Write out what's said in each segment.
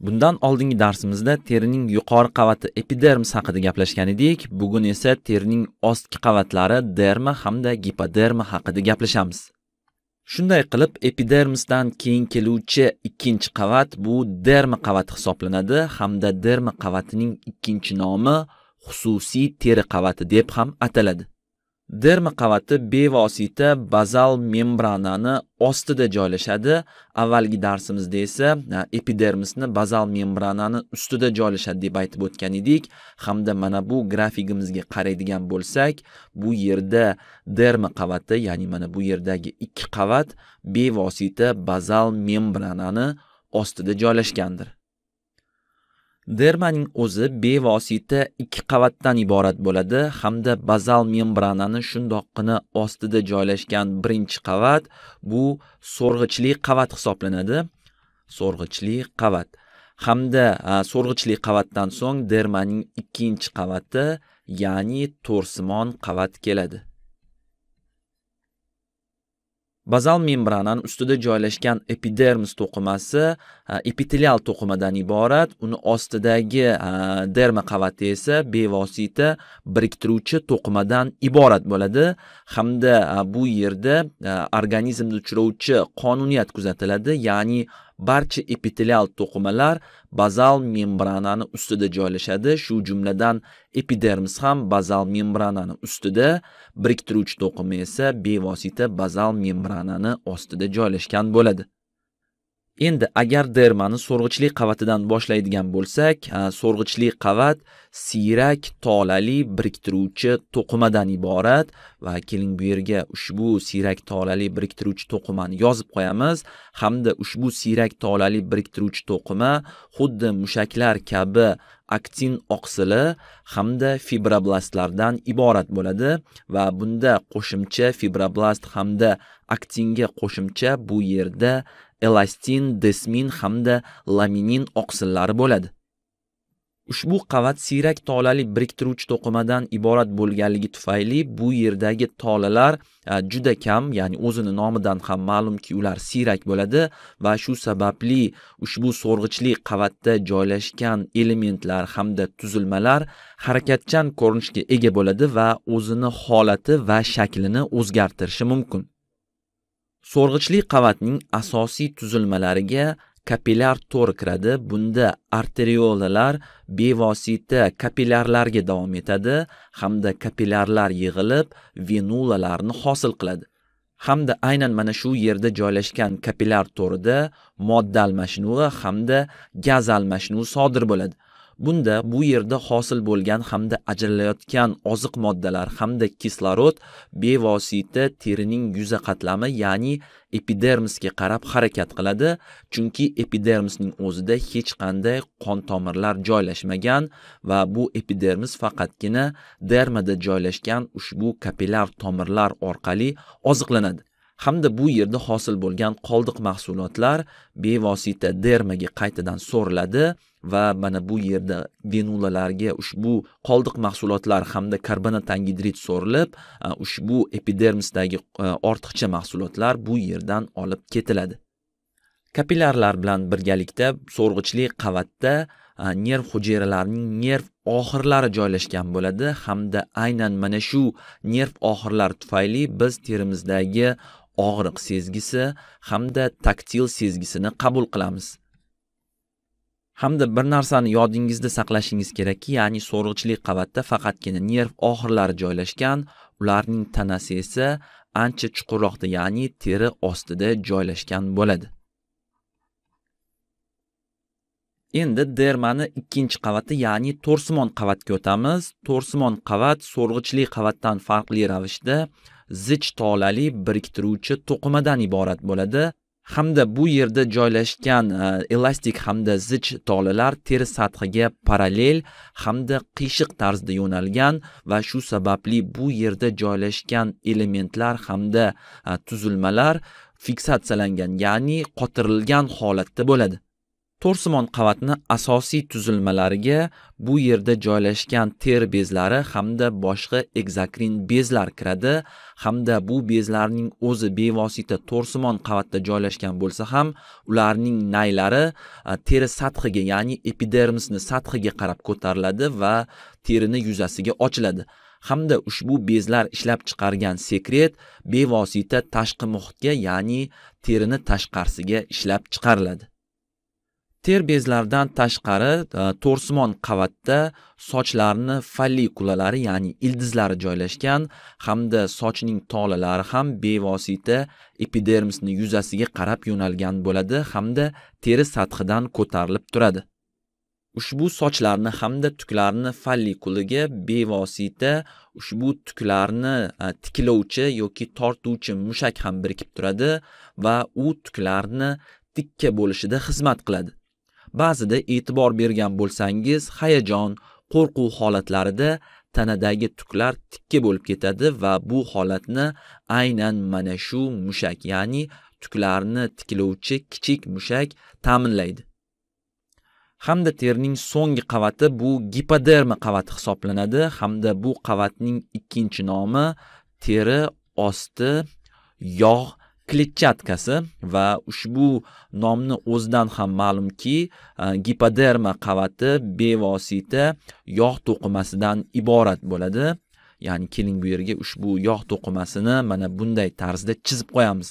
bundan oldingi darsimizda terining yuqori qavati epidermis haqida gaplashgan edik bugun esa terining ostki qavatlari derma hamda gipoderma haqida gaplashamiz shunday qilib epidermisdan keyin keluvchi ikkinchi qavat bu derma qavati hisoblanadi hamda derma qavatining ikkinchi nomi xususiy teri qavati deb ham ataladi derma qavati bevosita bazal membranani ostida joylashadi avvalgi darsimizda esa epidermisni bazal membranani ustida joylashadi deb aytib o'tgan edik hamda mana bu grafigimizga qaraydigan bo'lsak bu yerda derma qavati ya'ni mana bu yerdagi ikki qavat bevosita bazal membranani ostida joylashgandir dermaning o'zi bevosita ikki qavatdan iborat bo'ladi hamda bazal membranani shundoqqina ostida joylashgan birinchi qavat bu so'rg'ichli qavat hisoblanadi so'rg'ichli qavat hamda so'rg'ichli qavatdan so'ng dermaning ikkinchi qavati ya'ni to'rsimon qavat keladi bazal membranani ustida joylashgan epidermis to'qimasi epitelial to'qimadan iborat uni ostidagi derma qavati esa bevosita biriktiruvchi to'qimadan iborat bo'ladi hamda bu yerda organizmda uchrovchi qonuniyat kuzatiladi ya'ni barcha epitelial to'qimalar bazal membranani ustida joylashadi. Shu jumladan epidermis ham bazal membranani ustida, biriktiruvchi to'qima esa bevosita bazal membranani ostida joylashgan bo'ladi. endi agar dermani so'rg'ichli qavatidan boshlaydigan bo'lsak so'rg'ichli qavat siyrak tolali biriktiruvchi to'qimadan iborat va keling bu yerga ushbu siyrak tolali biriktiruvchi to'qimani yozib qo'yamiz hamda ushbu siyrak tolali biriktiruvchi to'qima xuddi mushaklar kabi aktin oqsili hamda fibroblastlardan iborat bo'ladi va bunda qo'shimcha fibroblast hamda aktinga qo'shimcha bu yerda elastin, desmin hamda laminin oqsillari bo'ladi. ushbu qavat siyrak tolali biriktiruvchi to'qimadan iborat bo'lganligi tufayli bu yerdagi tolalar e, juda kam ya'ni o'zini nomidan ham ma'lumki ular siyrak bo'ladi va shu sababli ushbu so'rg'ichli qavatda joylashgan elementlar hamda tuzilmalar harakatchan ko'rinishga ega bo'ladi va o'zini holati va shaklini o'zgartirishi mumkin so'rg'ichli qavatning asosiy tuzilmalariga kapillar to'r kiradi bunda arteriolalar bevosita kapillarlarga davom etadi hamda kapillarlar yig'ilib venulalarni hosil qiladi hamda aynan mana shu yerda joylashgan kapillar to'rida modda almashinuvi hamda gaz almashinuvi sodir bo'ladi bunda bu yerda hosil bo'lgan hamda ajralayotgan oziq moddalar hamda kislorod bevosita terining yuza qatlami ya'ni epidermisga qarab harakat qiladi chunki epidermisning o'zida hech qanday qon tomirlar joylashmagan va bu epidermis faqatgina dermada joylashgan ushbu kapillar tomirlar orqali oziqlanadi hamda bu yerda hosil bo'lgan qoldiq mahsulotlar bevosita dermaga qaytadan so'riladi va mana bu yerda venulalarga ushbu qoldiq mahsulotlar hamda karbonat angidrid so'rilib ushbu epidermisdagi ortiqcha mahsulotlar bu yerdan olib ketiladi kapillarlar bilan birgalikda so'rg'ichli qavatda nerv hujayralarining nerv oxirlari joylashgan bo'ladi hamda aynan mana shu nerv oxirlari tufayli biz terimizdagi og'riq sezgisi hamda taktil sezgisini qabul qilamiz hamda bir narsani yodingizda saqlashingiz kerakki ya'ni so'rg'ichlik qavatda faqatgina nerv oxirlari joylashgan ularning tanasi esa ancha chuqurroqda ya'ni teri ostida joylashgan bo'ladi Endi dermani ikkinchi qavati, ya'ni to'rsimon qavatga o'tamiz. To'rsimon qavat so'rg'ichli qavatdan farqli ravishda zich tolali biriktiruvchi to'qimadan iborat bo'ladi hamda bu yerda joylashgan e, elastik hamda zich tolalar teri sathiga parallel hamda qiyshiq tarzda yo'nalgan va shu sababli bu yerda joylashgan elementlar hamda e, tuzilmalar fiksatsiyalangan ya'ni qotirilgan holatda bo'ladi to'rsimon qavatni asosiy tuzilmalariga bu yerda joylashgan ter bezlari hamda boshqa egzokrin bezlar kiradi hamda bu bezlarning o'zi bevosita to'rsimon qavatda joylashgan bo'lsa ham ularning naylari teri sathiga ya'ni epidermisni sathiga qarab ko'tariladi va terini yuzasiga ochiladi hamda ushbu bezlar ishlab chiqargan sekret bevosita tashqi muhitga ya'ni terini tashqarisiga ishlab chiqariladi ter bezlaridan tashqari e, to'rsimon qavatda sochlarni follikulalari ya'ni ildizlari joylashgan hamda sochning tolalari ham bevosita epidermisni yuzasiga qarab yo'nalgan bo'ladi hamda teri sathidan ko'tarilib turadi ushbu sochlarni hamda tuklarni follikuliga bevosita ushbu tuklarni e, tiklovchi yoki tortuvchi mushak ham birikib turadi va u tuklarni tikka bo'lishida xizmat qiladi ba'zida e'tibor bergan bo'lsangiz, hayajon, qo'rquv holatlarida tanadagi tuklar tikka bo'lib ketadi va bu holatni aynan mana shu mushak, ya'ni tuklarni tiklovchi kichik mushak ta'minlaydi. Hamda terning so'nggi qavati bu gipoderma qavati hisoblanadi hamda bu qavatning ikkinchi nomi teri osti yog' kletchatkasi va ushbu nomni o'zidan ham ma'lumki e, gipoderma qavati bevosita yog' to'qimasidan iborat bo'ladi ya'ni keling bu yerga ushbu yog' to'qimasini mana bunday tarzda chizib qo'yamiz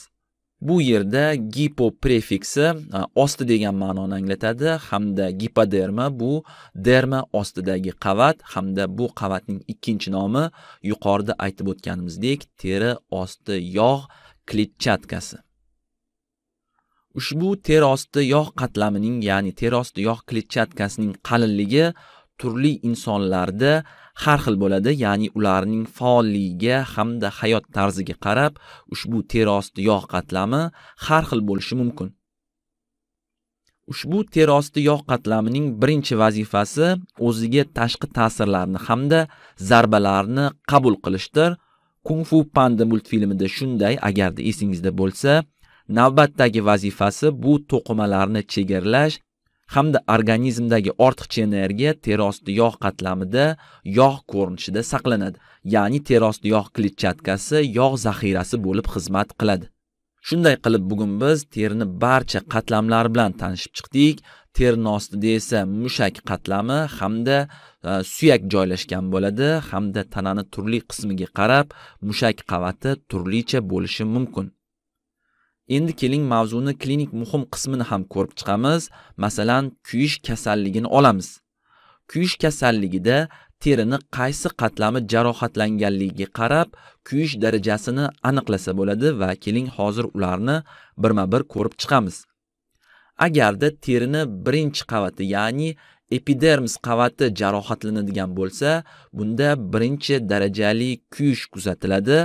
bu yerda gipo prefiksi e, osti degan ma'noni anglatadi hamda gipoderma bu derma ostidagi qavat hamda bu qavatning ikkinchi nomi yuqorida aytib o'tganimizdek teri osti yog' kletchatkasi ushbu terosti yog' qatlamining ya'ni terosti yog' kletchatkasining qalinligi turli insonlarda har xil bo'ladi ya'ni ularning faolligiga hamda hayot tarziga qarab ushbu terosti yog' qatlami har xil bo'lishi mumkin ushbu terosti yog' qatlamining birinchi vazifasi o'ziga tashqi ta'sirlarni hamda zarbalarni qabul qilishdir kung fu panda multfilmida shunday agarda esingizda bo'lsa navbatdagi vazifasi bu to'qimalarni chegaralash hamda organizmdagi ortiqcha energiya terosti yog' qatlamida yog' ko'rinishida saqlanadi ya'ni terosti yog' kletchatkasi yog' zaxirasi bo'lib xizmat qiladi shunday qilib bugun biz terini barcha qatlamlari bilan tanishib chiqdik terini ostida esa mushak qatlami hamda e, suyak joylashgan bo'ladi hamda tanani turli qismiga qarab mushak qavati turlicha bo'lishi mumkin endi keling mavzuni klinik muhim qismini ham ko'rib chiqamiz masalan kuyish kasalligini olamiz kuyish kasalligida terini qaysi qatlami jarohatlanganligiga qarab kuyish darajasini aniqlasa bo'ladi va keling hozir ularni birma bir ko'rib chiqamiz agarda terini birinchi qavati ya'ni epidermis qavati jarohatlanadigan bo'lsa bunda birinchi darajali kuyish kuzatiladi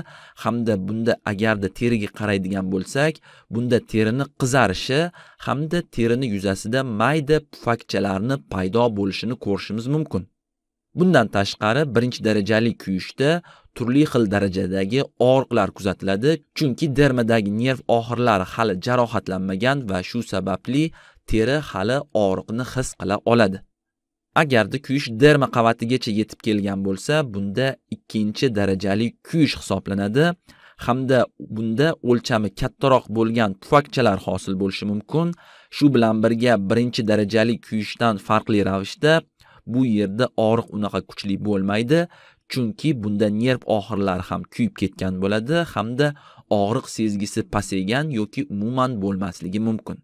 hamda bunda agarda teriga qaraydigan bo'lsak bunda terini qizarishi hamda terini yuzasida mayda pufakchalarni paydo bo'lishini ko'rishimiz mumkin Bundan tashqari, birinchi darajali kuyishda turli xil darajadagi og'riqlar kuzatiladi, chunki dermadagi nerv oxirlari hali jarohatlanmagan va shu sababli teri hali og'riqni his qila oladi. Agarda kuyish derma qavatigacha yetib kelgan bo'lsa, bunda ikkinchi darajali kuyish hisoblanadi hamda bunda o'lchami kattaroq bo'lgan pufakchalar hosil bo'lishi mumkin. Shu bilan birga birinchi darajali kuyishdan farqli ravishda bu yerda og'riq unaqa kuchli bo'lmaydi chunki bunda nerv oxirlari ham kuyib ketgan bo'ladi hamda og'riq sezgisi pasaygan yoki umuman bo'lmasligi mumkin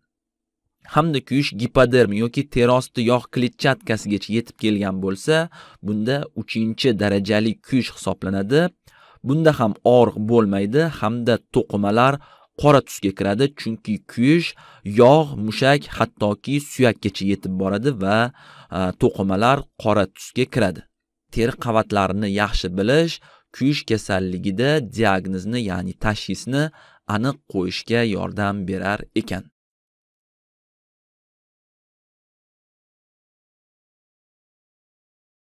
hamda kuyish gipoderm yoki terosti yog' kletchatkasigacha yetib kelgan bo'lsa bunda 3 darajali kuyish hisoblanadi bunda ham og'riq bo'lmaydi hamda to'qimalar qora tusga kiradi chunki kuyish yog' mushak hattoki suyakgacha yetib boradi va to'qimalar qora tusga kiradi teri qavatlarini yaxshi bilish kuyish kasalligida diagnozni ya'ni tashxisni aniq qo'yishga yordam berar ekan